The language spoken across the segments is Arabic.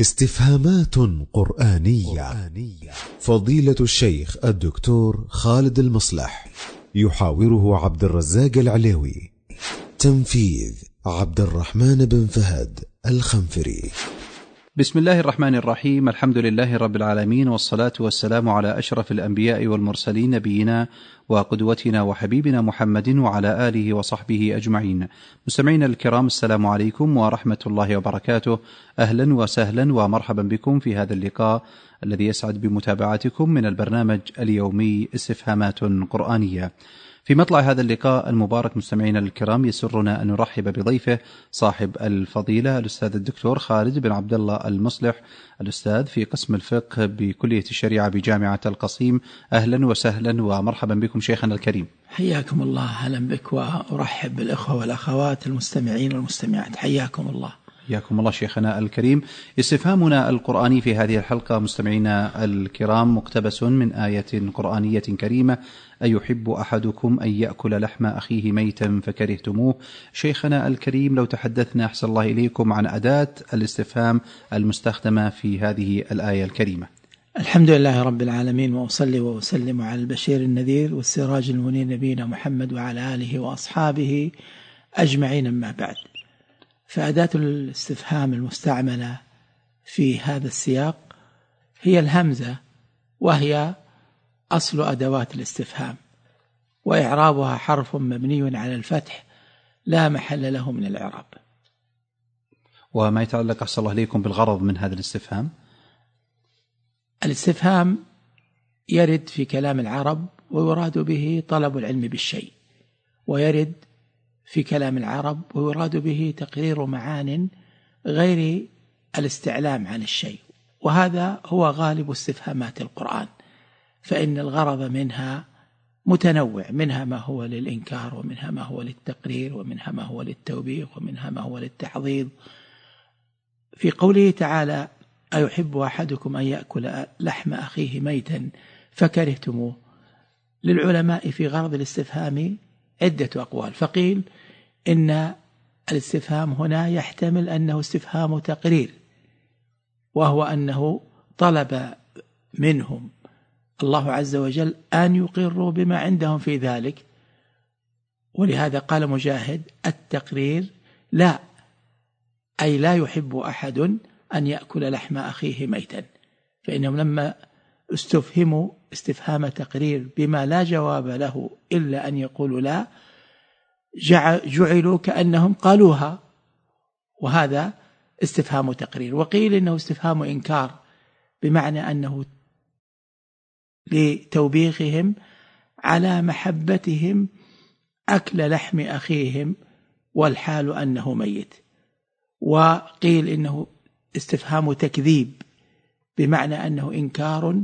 استفهامات قرآنية فضيلة الشيخ الدكتور خالد المصلح يحاوره عبد الرزاق العليوي تنفيذ عبد الرحمن بن فهد الخنفري بسم الله الرحمن الرحيم الحمد لله رب العالمين والصلاه والسلام على اشرف الانبياء والمرسلين نبينا وقدوتنا وحبيبنا محمد وعلى اله وصحبه اجمعين مستمعينا الكرام السلام عليكم ورحمه الله وبركاته اهلا وسهلا ومرحبا بكم في هذا اللقاء الذي يسعد بمتابعتكم من البرنامج اليومي استفهامات قرانيه في مطلع هذا اللقاء المبارك مستمعينا الكرام يسرنا ان نرحب بضيفه صاحب الفضيله الاستاذ الدكتور خالد بن عبد الله المصلح الاستاذ في قسم الفقه بكليه الشريعه بجامعه القصيم اهلا وسهلا ومرحبا بكم شيخنا الكريم. حياكم الله اهلا بك وارحب بالاخوه والاخوات المستمعين والمستمعات حياكم الله. حياكم الله شيخنا الكريم استفهامنا القرآني في هذه الحلقة مستمعينا الكرام مقتبس من آية قرآنية كريمة أيحب أحدكم أن يأكل لحم أخيه ميتا فكرهتموه شيخنا الكريم لو تحدثنا أحسن الله إليكم عن أداة الاستفهام المستخدمة في هذه الآية الكريمة الحمد لله رب العالمين وأصلي وأسلم على البشير النذير والسراج المنير نبينا محمد وعلى آله وأصحابه أجمعين أما بعد فأداة الاستفهام المستعملة في هذا السياق هي الهمزة وهي أصل أدوات الاستفهام وإعرابها حرف مبني على الفتح لا محل له من الإعراب وما يتعلق أحسن الله ليكم بالغرض من هذا الاستفهام الاستفهام يرد في كلام العرب ويراد به طلب العلم بالشيء ويرد في كلام العرب ويراد به تقرير معان غير الاستعلام عن الشيء وهذا هو غالب استفهامات القرآن فإن الغرض منها متنوع منها ما هو للإنكار ومنها ما هو للتقرير ومنها ما هو للتوبيخ ومنها ما هو للتحضيض في قوله تعالى أيحب أحدكم أن يأكل لحم أخيه ميتا فكرهتموه للعلماء في غرض الاستفهام عدة أقوال فقيل إن الاستفهام هنا يحتمل أنه استفهام تقرير وهو أنه طلب منهم الله عز وجل أن يقروا بما عندهم في ذلك ولهذا قال مجاهد التقرير لا أي لا يحب أحد أن يأكل لحم أخيه ميتا فإنهم لما استفهموا استفهام تقرير بما لا جواب له إلا أن يقولوا لا جعلوا كأنهم قالوها وهذا استفهام تقرير وقيل إنه استفهام إنكار بمعنى أنه لتوبيخهم على محبتهم أكل لحم أخيهم والحال أنه ميت وقيل إنه استفهام تكذيب بمعنى أنه إنكار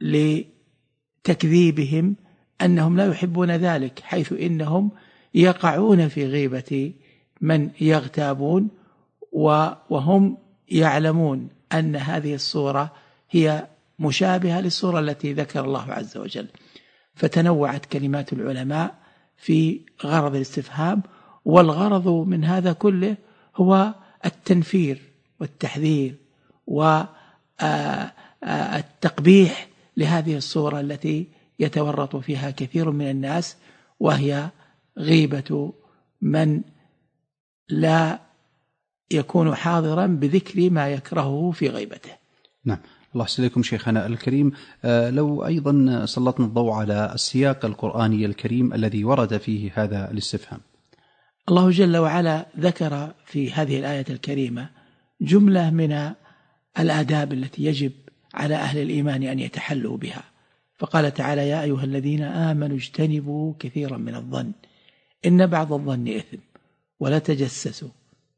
لتكذيبهم أنهم لا يحبون ذلك حيث إنهم يقعون في غيبة من يغتابون وهم يعلمون أن هذه الصورة هي مشابهة للصورة التي ذكر الله عز وجل فتنوعت كلمات العلماء في غرض الاستفهام والغرض من هذا كله هو التنفير والتحذير والتقبيح آه، آه، لهذه الصورة التي يتورط فيها كثير من الناس وهي غيبة من لا يكون حاضرا بذكر ما يكرهه في غيبته نعم الله يسلمكم شيخنا الكريم آه، لو أيضا سلطنا الضوء على السياق القرآني الكريم الذي ورد فيه هذا الاستفهام الله جل وعلا ذكر في هذه الآية الكريمة جملة من الآداب التي يجب على أهل الإيمان أن يتحلوا بها فقال تعالى يا أيها الذين آمنوا اجتنبوا كثيرا من الظن إن بعض الظن إثم ولا تجسسوا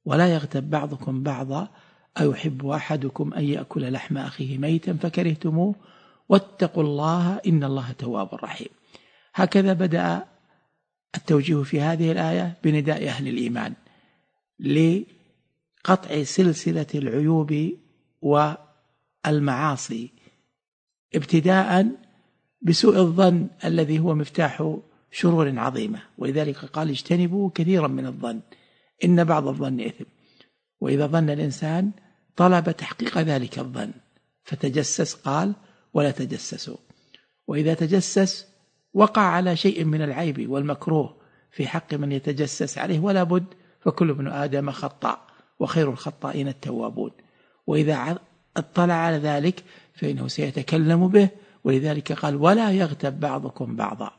ولا يغتب بعضكم بعضا أيحب أحدكم أن يأكل لحم أخيه ميتا فكرهتموه واتقوا الله إن الله تواب رحيم هكذا بدأ التوجيه في هذه الآية بنداء أهل الإيمان لقطع سلسلة العيوب و المعاصي ابتداء بسوء الظن الذي هو مفتاح شرور عظيمة ولذلك قال اجتنبوا كثيرا من الظن إن بعض الظن إثم وإذا ظن الإنسان طلب تحقيق ذلك الظن فتجسس قال ولا تجسسوا وإذا تجسس وقع على شيء من العيب والمكروه في حق من يتجسس عليه ولا بد فكل ابن آدم خطاء وخير الخطائين التوابون وإذا اطلع على ذلك فإنه سيتكلم به ولذلك قال ولا يغتب بعضكم بعضا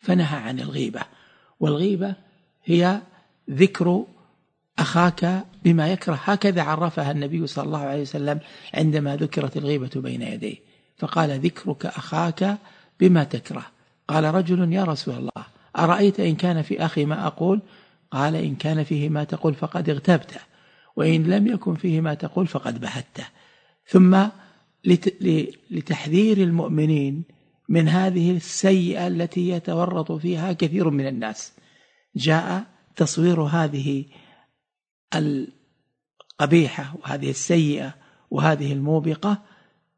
فنهى عن الغيبة والغيبة هي ذكر أخاك بما يكره هكذا عرفها النبي صلى الله عليه وسلم عندما ذكرت الغيبة بين يديه فقال ذكرك أخاك بما تكره قال رجل يا رسول الله أرأيت إن كان في أخي ما أقول قال إن كان فيه ما تقول فقد اغتبته وإن لم يكن فيه ما تقول فقد بهته ثم لتحذير المؤمنين من هذه السيئة التي يتورط فيها كثير من الناس جاء تصوير هذه القبيحة وهذه السيئة وهذه الموبقة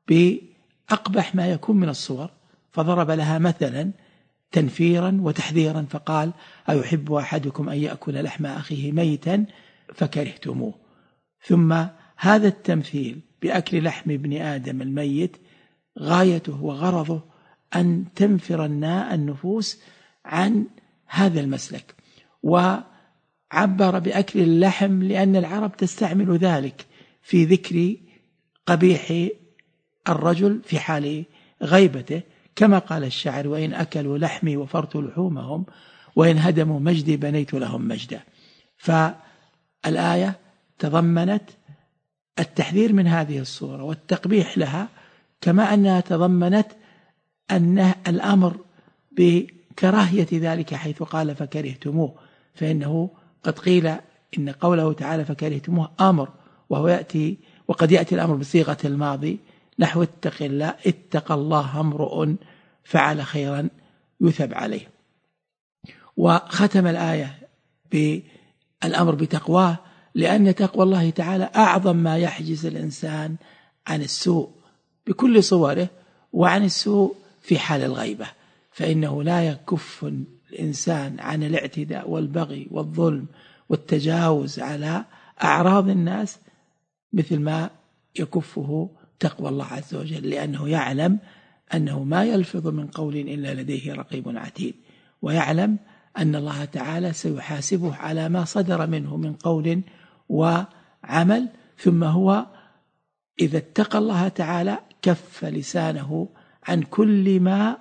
بأقبح ما يكون من الصور فضرب لها مثلا تنفيرا وتحذيرا فقال أيحب أحدكم أن يأكل لحم أخيه ميتا فكرهتموه ثم هذا التمثيل بأكل لحم ابن آدم الميت غايته وغرضه أن تنفر النفوس عن هذا المسلك وعبر بأكل اللحم لأن العرب تستعمل ذلك في ذكر قبيح الرجل في حال غيبته كما قال الشاعر وإن أكلوا لحمي وفرت لحومهم وإن هدموا مجدي بنيت لهم مجدا فالآية تضمنت التحذير من هذه الصورة والتقبيح لها كما أنها تضمنت أن الأمر بكراهية ذلك حيث قال فكرهتموه فإنه قد قيل إن قوله تعالى فكرهتموه أمر وهو يأتي وقد يأتي الأمر بصيغة الماضي نحو اتق الله اتقى الله امرؤ فعل خيرا يثب عليه وختم الآية بالأمر بتقواه لأن تقوى الله تعالى أعظم ما يحجز الإنسان عن السوء بكل صوره وعن السوء في حال الغيبة فإنه لا يكف الإنسان عن الاعتداء والبغي والظلم والتجاوز على أعراض الناس مثل ما يكفه تقوى الله عز وجل لأنه يعلم أنه ما يلفظ من قول إلا لديه رقيب عتيد ويعلم أن الله تعالى سيحاسبه على ما صدر منه من قول وعمل ثم هو إذا اتقى الله تعالى كف لسانه عن كل ما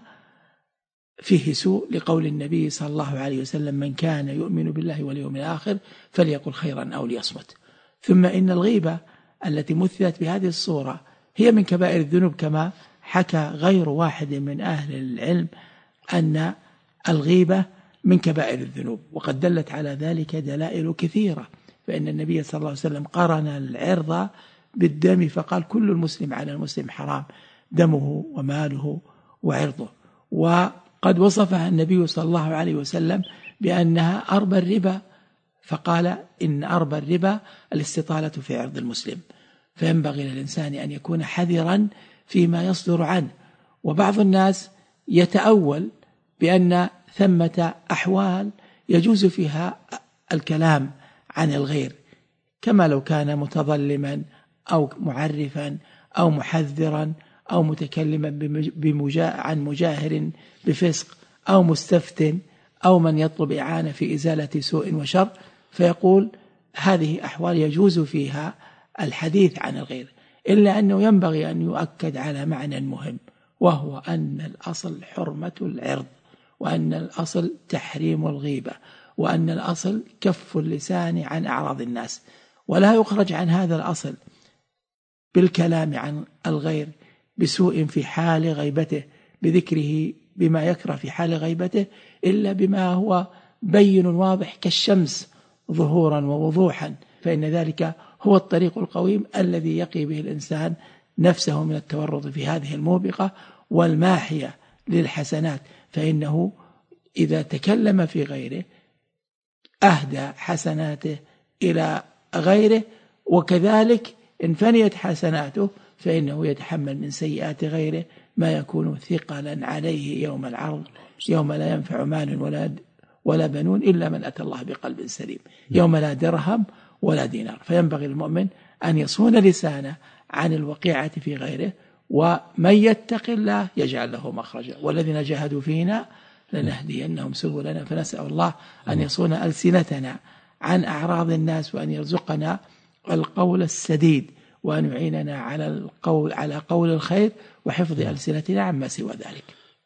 فيه سوء لقول النبي صلى الله عليه وسلم من كان يؤمن بالله واليوم الآخر فليقل خيرا أو ليصمت ثم إن الغيبة التي مثلت بهذه الصورة هي من كبائر الذنوب كما حكى غير واحد من أهل العلم أن الغيبة من كبائر الذنوب وقد دلت على ذلك دلائل كثيرة فإن النبي صلى الله عليه وسلم قرن العرض بالدم فقال كل المسلم على المسلم حرام دمه وماله وعرضه وقد وصفها النبي صلى الله عليه وسلم بأنها أربى الربا فقال إن أربى الربا الاستطالة في عرض المسلم فينبغي للإنسان أن يكون حذرا فيما يصدر عنه وبعض الناس يتأول بأن ثمة أحوال يجوز فيها الكلام عن الغير كما لو كان متظلما أو معرفا أو محذرا أو متكلما بمجا عن مجاهر بفسق أو مستفت أو من يطلب إعانة في إزالة سوء وشر فيقول هذه أحوال يجوز فيها الحديث عن الغير إلا أنه ينبغي أن يؤكد على معنى مهم وهو أن الأصل حرمة العرض وأن الأصل تحريم الغيبة وأن الأصل كف اللسان عن أعراض الناس ولا يخرج عن هذا الأصل بالكلام عن الغير بسوء في حال غيبته بذكره بما يكره في حال غيبته إلا بما هو بين واضح كالشمس ظهورا ووضوحا فإن ذلك هو الطريق القويم الذي يقي به الإنسان نفسه من التورط في هذه الموبقة والماحية للحسنات فإنه إذا تكلم في غيره أهدى حسناته إلى غيره وكذلك إن فنيت حسناته فإنه يتحمل من سيئات غيره ما يكون ثقلا عليه يوم العرض يوم لا ينفع مال ولا ولا بنون إلا من أتى الله بقلب سليم يوم لا درهم ولا دينار فينبغي المؤمن أن يصون لسانه عن الوقيعة في غيره ومن يتق الله يجعل له مخرجا والذين جاهدوا فينا لنهدينهم سبلنا فنسأل الله أن يصون ألسنتنا عن أعراض الناس وأن يرزقنا القول السديد وأن يعيننا على القول على قول الخير وحفظ ألسنتنا عما سوى ذلك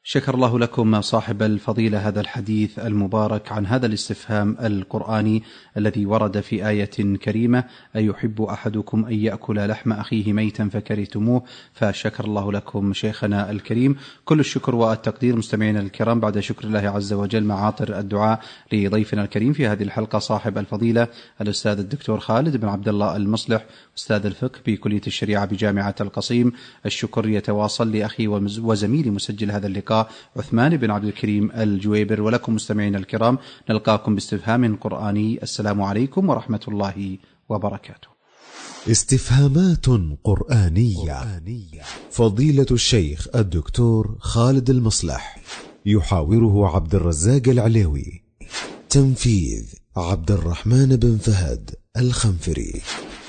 شكر الله لكم صاحب الفضيلة هذا الحديث المبارك عن هذا الاستفهام القرآني الذي ورد في آية كريمة أيحب أحدكم أن يأكل لحم أخيه ميتا فكرهتموه فشكر الله لكم شيخنا الكريم كل الشكر والتقدير مستمعينا الكرام بعد شكر الله عز وجل مع عاطر الدعاء لضيفنا الكريم في هذه الحلقة صاحب الفضيلة الأستاذ الدكتور خالد بن عبد الله المصلح أستاذ الفقه بكلية الشريعة بجامعة القصيم الشكر يتواصل لأخي وزميلي مسجل هذا اللقاء عثمان بن عبد الكريم الجويبر ولكم مستمعينا الكرام نلقاكم باستفهام قرآني السلام عليكم ورحمة الله وبركاته. استفهامات قرآنية فضيلة الشيخ الدكتور خالد المصلح يحاوره عبد الرزاق العليوي تنفيذ عبد الرحمن بن فهد الخنفري